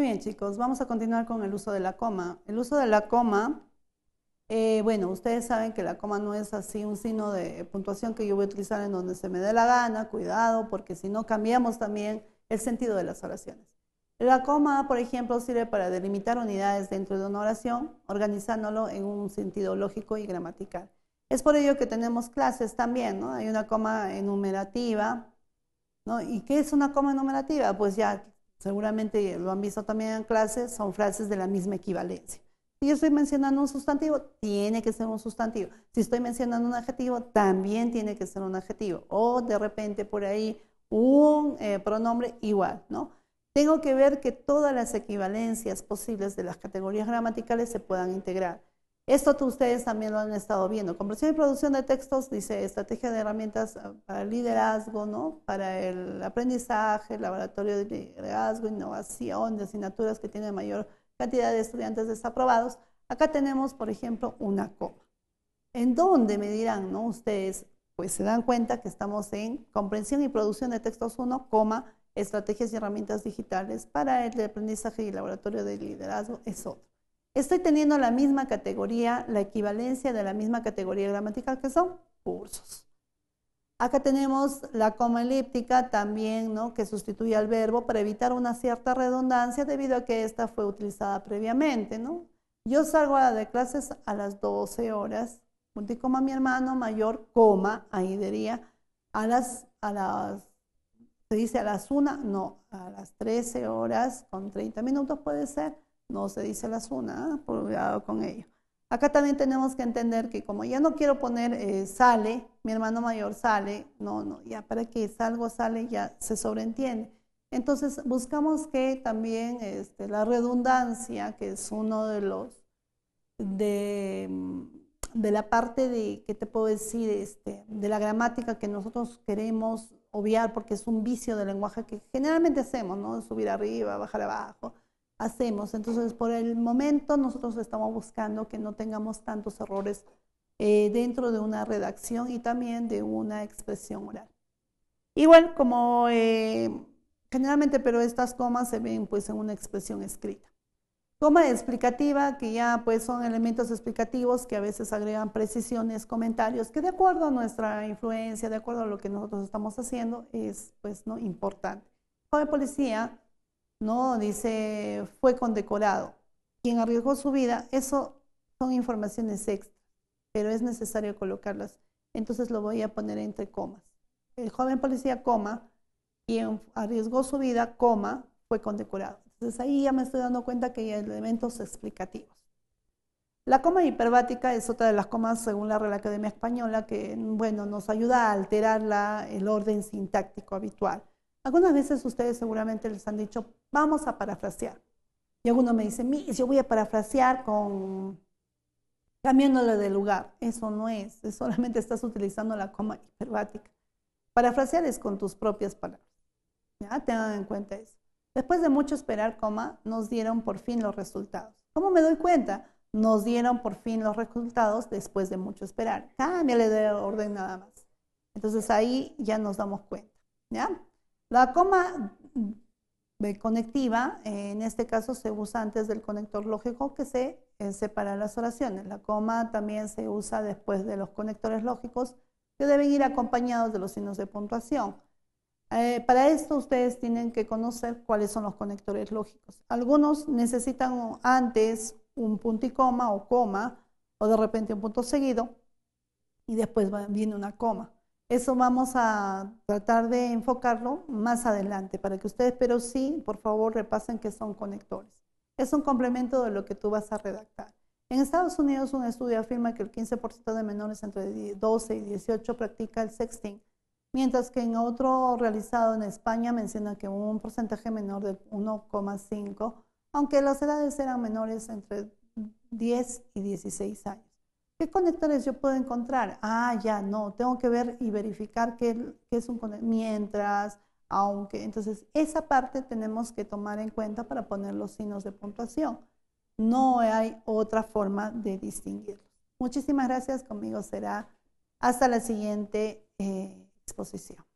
bien, chicos, vamos a continuar con el uso de la coma. El uso de la coma, eh, bueno, ustedes saben que la coma no es así un signo de puntuación que yo voy a utilizar en donde se me dé la gana, cuidado, porque si no cambiamos también el sentido de las oraciones. La coma, por ejemplo, sirve para delimitar unidades dentro de una oración, organizándolo en un sentido lógico y gramatical. Es por ello que tenemos clases también, ¿no? Hay una coma enumerativa, ¿no? ¿Y qué es una coma enumerativa? Pues ya seguramente lo han visto también en clases, son frases de la misma equivalencia. Si yo estoy mencionando un sustantivo, tiene que ser un sustantivo. Si estoy mencionando un adjetivo, también tiene que ser un adjetivo. O de repente por ahí un eh, pronombre igual, ¿no? Tengo que ver que todas las equivalencias posibles de las categorías gramaticales se puedan integrar. Esto ustedes también lo han estado viendo. Comprensión y producción de textos, dice, estrategia de herramientas ah, para liderazgo, ¿no? Para el aprendizaje, laboratorio de liderazgo, innovación, de asignaturas que tienen mayor cantidad de estudiantes desaprobados. Acá tenemos, por ejemplo, una coma. En dónde me dirán, ¿no? Ustedes, pues se dan cuenta que estamos en comprensión y producción de textos 1, coma, estrategias y herramientas digitales para el aprendizaje y laboratorio de liderazgo es otro estoy teniendo la misma categoría, la equivalencia de la misma categoría gramatical que son cursos. Acá tenemos la coma elíptica también, ¿no? que sustituye al verbo para evitar una cierta redundancia debido a que esta fue utilizada previamente. ¿no? Yo salgo a de clases a las 12 horas, multicoma mi hermano mayor, coma, ahí diría, a las, a las, se dice a las 1, no, a las 13 horas con 30 minutos puede ser no se dice las una, ah, por cuidado con ello. Acá también tenemos que entender que como ya no quiero poner eh, sale, mi hermano mayor sale, no, no, ya para que salgo, sale, ya se sobreentiende. Entonces buscamos que también este, la redundancia, que es uno de los, de, la parte de, ¿qué te puedo decir? Este, de la gramática que nosotros queremos obviar porque es un vicio del lenguaje que generalmente hacemos, ¿no? Subir arriba, bajar abajo hacemos. Entonces, por el momento nosotros estamos buscando que no tengamos tantos errores eh, dentro de una redacción y también de una expresión oral. Igual, como eh, generalmente, pero estas comas se ven pues en una expresión escrita. Coma explicativa, que ya pues son elementos explicativos que a veces agregan precisiones, comentarios, que de acuerdo a nuestra influencia, de acuerdo a lo que nosotros estamos haciendo, es pues no importante. Joven policía, ¿no? Dice, fue condecorado. Quien arriesgó su vida, eso son informaciones extra, pero es necesario colocarlas. Entonces lo voy a poner entre comas. El joven policía, coma, quien arriesgó su vida, coma, fue condecorado. Entonces ahí ya me estoy dando cuenta que hay elementos explicativos. La coma hiperbática es otra de las comas, según la Real Academia Española, que bueno, nos ayuda a alterar el orden sintáctico habitual. Algunas veces ustedes seguramente les han dicho, vamos a parafrasear. Y alguno me dice, yo voy a parafrasear con cambiándole de lugar. Eso no es, solamente estás utilizando la coma hiperbática. Parafrasear es con tus propias palabras. Ya tengan en cuenta eso. Después de mucho esperar coma, nos dieron por fin los resultados. ¿Cómo me doy cuenta? Nos dieron por fin los resultados después de mucho esperar. Cámbiale de orden nada más. Entonces ahí ya nos damos cuenta. ¿Ya? La coma conectiva, eh, en este caso se usa antes del conector lógico que se eh, separa las oraciones. La coma también se usa después de los conectores lógicos que deben ir acompañados de los signos de puntuación. Eh, para esto ustedes tienen que conocer cuáles son los conectores lógicos. Algunos necesitan antes un punto y coma o coma o de repente un punto seguido y después viene una coma. Eso vamos a tratar de enfocarlo más adelante para que ustedes, pero sí, por favor, repasen que son conectores. Es un complemento de lo que tú vas a redactar. En Estados Unidos, un estudio afirma que el 15% de menores entre 12 y 18 practica el sexting, mientras que en otro realizado en España menciona que un porcentaje menor de 1,5, aunque las edades eran menores entre 10 y 16 años. ¿Qué conectores yo puedo encontrar? Ah, ya, no, tengo que ver y verificar qué, es un conector. Mientras, aunque. Entonces, esa parte tenemos que tomar en cuenta para poner los signos de puntuación. No hay otra forma de distinguirlos. Muchísimas gracias. Conmigo será hasta la siguiente eh, exposición.